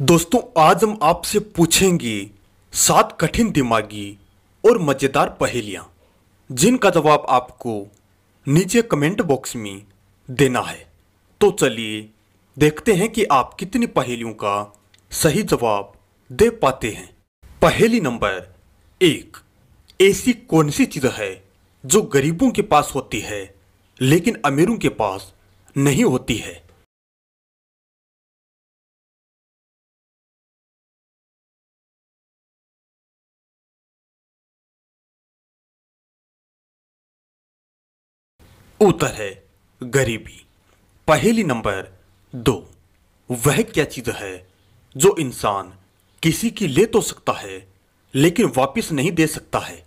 दोस्तों आज हम आपसे पूछेंगे सात कठिन दिमागी और मज़ेदार पहेलियाँ जिनका जवाब आपको नीचे कमेंट बॉक्स में देना है तो चलिए देखते हैं कि आप कितनी पहेलियों का सही जवाब दे पाते हैं पहेली नंबर एक ऐसी कौन सी चीज़ है जो गरीबों के पास होती है लेकिन अमीरों के पास नहीं होती है उत्तर है गरीबी पहली नंबर दो वह क्या चीज है जो इंसान किसी की ले तो सकता है लेकिन वापस नहीं दे सकता है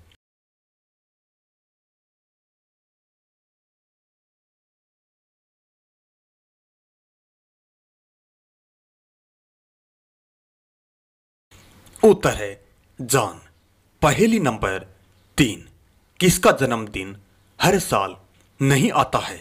उत्तर है जान पहली नंबर तीन किसका जन्मदिन हर साल नहीं आता है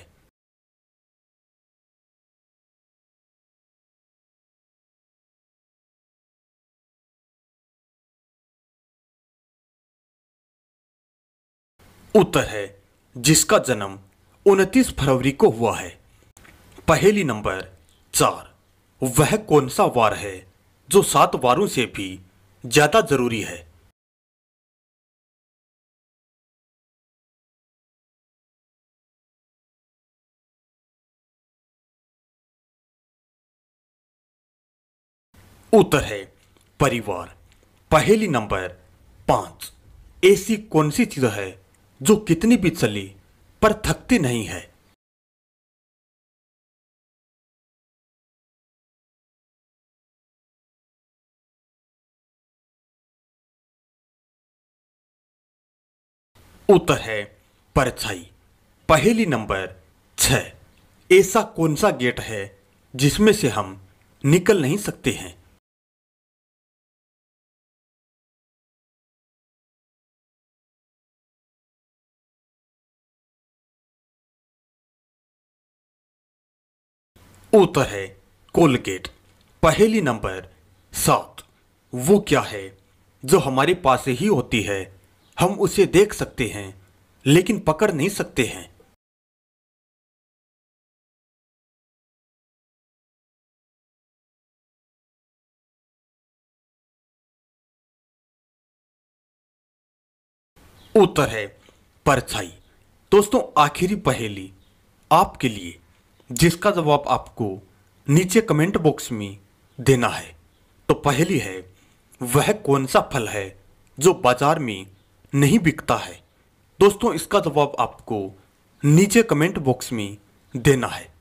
उत्तर है जिसका जन्म 29 फरवरी को हुआ है पहली नंबर चार वह कौन सा वार है जो सात वारों से भी ज़्यादा ज़रूरी है उत्तर है परिवार पहली नंबर पांच ऐसी कौन सी चीज है जो कितनी भी चली पर थकती नहीं है उत्तर है परछाई पहली नंबर छ ऐसा कौन सा गेट है जिसमें से हम निकल नहीं सकते हैं उत्तर है कोलगेट पहली नंबर सात वो क्या है जो हमारे पास ही होती है हम उसे देख सकते हैं लेकिन पकड़ नहीं सकते हैं उत्तर है परछाई दोस्तों आखिरी पहेली आपके लिए जिसका जवाब आपको नीचे कमेंट बॉक्स में देना है तो पहली है वह कौन सा फल है जो बाजार में नहीं बिकता है दोस्तों इसका जवाब आपको नीचे कमेंट बॉक्स में देना है